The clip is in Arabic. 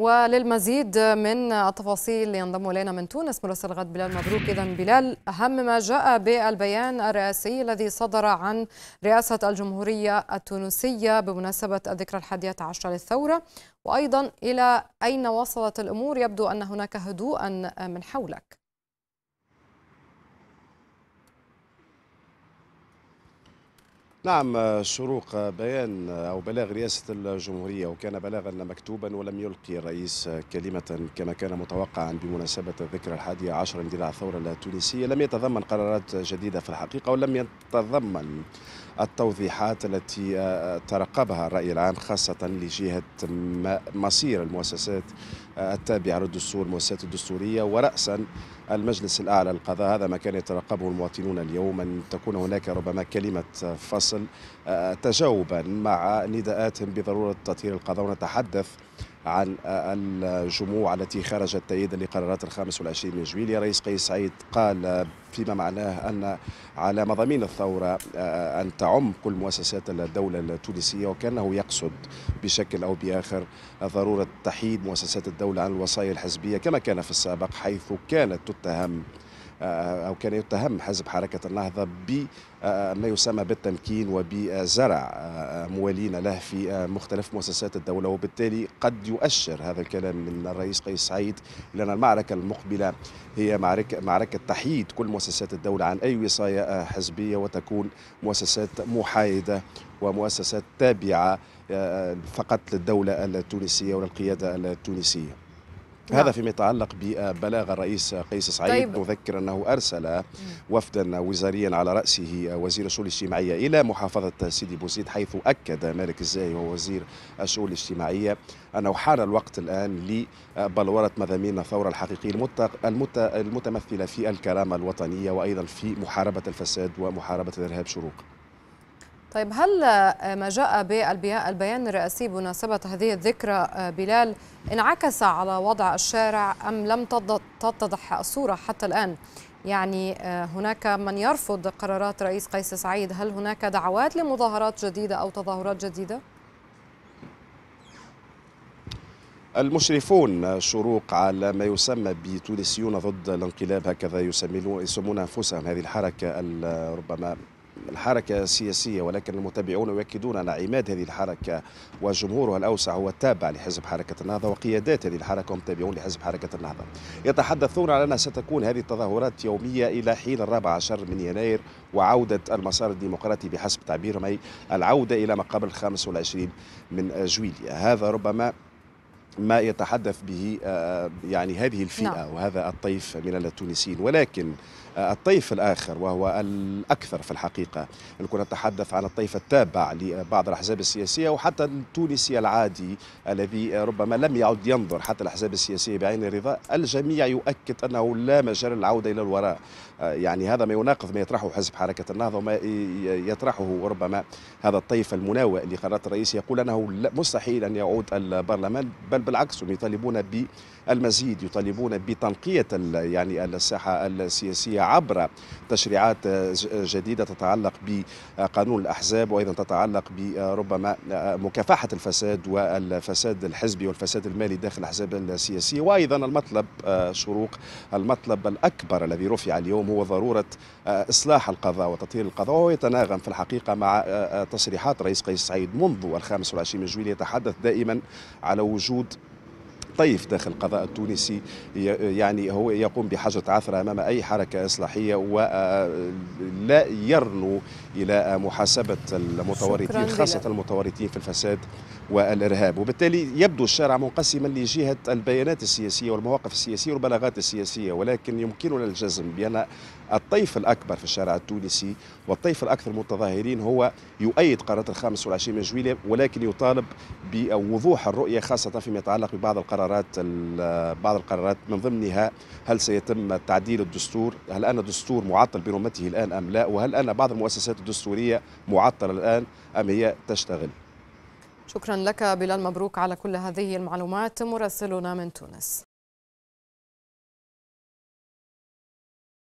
وللمزيد من التفاصيل ينضم الينا من تونس مراسل غد بلال مبروك اذا بلال اهم ما جاء بالبيان الرئاسي الذي صدر عن رئاسه الجمهوريه التونسيه بمناسبه الذكرى الحادية عشر للثوره وايضا الى اين وصلت الامور يبدو ان هناك هدوءا من حولك نعم شروق بيان أو بلاغ رئاسة الجمهورية وكان بلاغا مكتوبا ولم يلقي الرئيس كلمة كما كان متوقعا بمناسبة الذكرى الحادية عشر لاندلاع الثورة التونسية لم يتضمن قرارات جديدة في الحقيقة ولم يتضمن التوضيحات التي آه، ترقبها الرأي العام خاصة لجهة مصير المؤسسات آه، التابعة للدستور المؤسسات الدستورية ورأسا المجلس الأعلى للقضاء هذا ما كان يترقبه المواطنون اليوم أن تكون هناك ربما كلمة فصل آه، تجاوبا مع نداءاتهم بضرورة تطهير القضاء ونتحدث عن الجموع التي خرجت تأييدا لقرارات الخامس والعشرين من جويليا رئيس قيس سعيد قال فيما معناه أن على مضامين الثورة آه، أن تعم كل مؤسسات الدولة التونسية وكأنه يقصد بشكل أو بآخر ضرورة تحييد مؤسسات الدولة عن الوصايا الحزبية كما كان في السابق حيث كانت تتهم آه، أو كان يتهم حزب حركة النهضة بما آه، يسمى بالتمكين وبزرع آه، موالين له في مختلف مؤسسات الدولة وبالتالي قد يؤشر هذا الكلام من الرئيس قيس سعيد لأن المعركة المقبلة هي معركة, معركة تحييد كل مؤسسات الدولة عن أي وصاية حزبية وتكون مؤسسات محايدة ومؤسسات تابعة فقط للدولة التونسية وللقيادة التونسية نعم. هذا فيما يتعلق ببلاغ الرئيس قيس سعيد طيب. نذكر أنه أرسل وفدا وزاريا على رأسه وزير الشؤون الاجتماعية إلى محافظة سيدي بوزيد حيث أكد مالك الزاهي وهو وزير الشؤون الاجتماعية أنه حان الوقت الآن لبلورة مضامين الثورة الحقيقية المت... المتمثلة في الكرامة الوطنية وأيضا في محاربة الفساد ومحاربة الإرهاب شروق طيب هل آه، ما جاء بالبيان الرئاسي بمناسبة هذه الذكرى آه، بلال انعكس على وضع الشارع أم لم تتضح الصورة حتى الآن؟ يعني آه، هناك من يرفض قرارات رئيس قيس سعيد هل هناك دعوات لمظاهرات جديدة أو تظاهرات جديدة؟ المشرفون شروق على ما يسمى بتونسيون ضد الانقلاب هكذا يسمون انفسهم هذه الحركه ربما الحركة السياسية ولكن المتابعون يؤكدون أن عماد هذه الحركة وجمهورها الأوسع هو التابع لحزب حركة النهضة وقيادات هذه الحركة هم تابعون لحزب حركة النهضة يتحدثون على أن ستكون هذه التظاهرات يومية إلى حين الرابع عشر من يناير وعودة المسار الديمقراطي بحسب تعبيرهم أي العودة إلى ما قبل 25 من جويلية هذا ربما ما يتحدث به آه، آه، يعني هذه الفئة نعم. وهذا الطيف من التونسيين ولكن آه، الطيف الآخر وهو الأكثر في الحقيقة ان كنا نتحدث عن الطيف التابع لبعض الأحزاب السياسية وحتى التونسي العادي الذي ربما لم يعد ينظر حتى الأحزاب السياسية بعين الرضا الجميع يؤكد أنه لا مجال للعودة إلى الوراء يعني هذا ما يناقض ما يطرحه حزب حركة النهضة وما يطرحه ربما هذا الطيف المناوئ لقرارات الرئيس يقول أنه مستحيل أن يعود البرلمان بل بالعكس هم يطالبون بالمزيد يطالبون بتنقية يعني الساحة السياسية عبر تشريعات جديدة تتعلق بقانون الأحزاب وأيضا تتعلق بربما مكافحة الفساد والفساد الحزبي والفساد المالي داخل الأحزاب السياسية وأيضا المطلب شروق المطلب الأكبر الذي رفع اليوم هو ضرورة إصلاح القضاء وتطهير القضاء وهو يتناغم في الحقيقة مع تصريحات رئيس قيس سعيد منذ الخامس والعشرين من جويلية يتحدث دائما على وجود الطيف داخل القضاء التونسي يعني هو يقوم بحجة عثرة أمام أي حركة إصلاحية ولا آه، يرنو إلى محاسبة المتورطين خاصة المتورطين في الفساد والإرهاب وبالتالي يبدو الشارع منقسما لجهة البيانات السياسية والمواقف السياسية والبلاغات السياسية ولكن يمكننا الجزم بأن الطيف الأكبر في الشارع التونسي والطيف الأكثر متظاهرين هو يؤيد قرارات الخامس والعشرين من جويلية ولكن يطالب بوضوح الرؤية خاصة فيما يتعلق ببعض القرارات بعض القرارات من ضمنها هل سيتم تعديل الدستور هل أن الدستور معطل برمته الآن أم لا وهل أن بعض المؤسسات الدستورية معطلة الآن أم هي تشتغل شكرا لك بلال مبروك على كل هذه المعلومات مراسلنا من تونس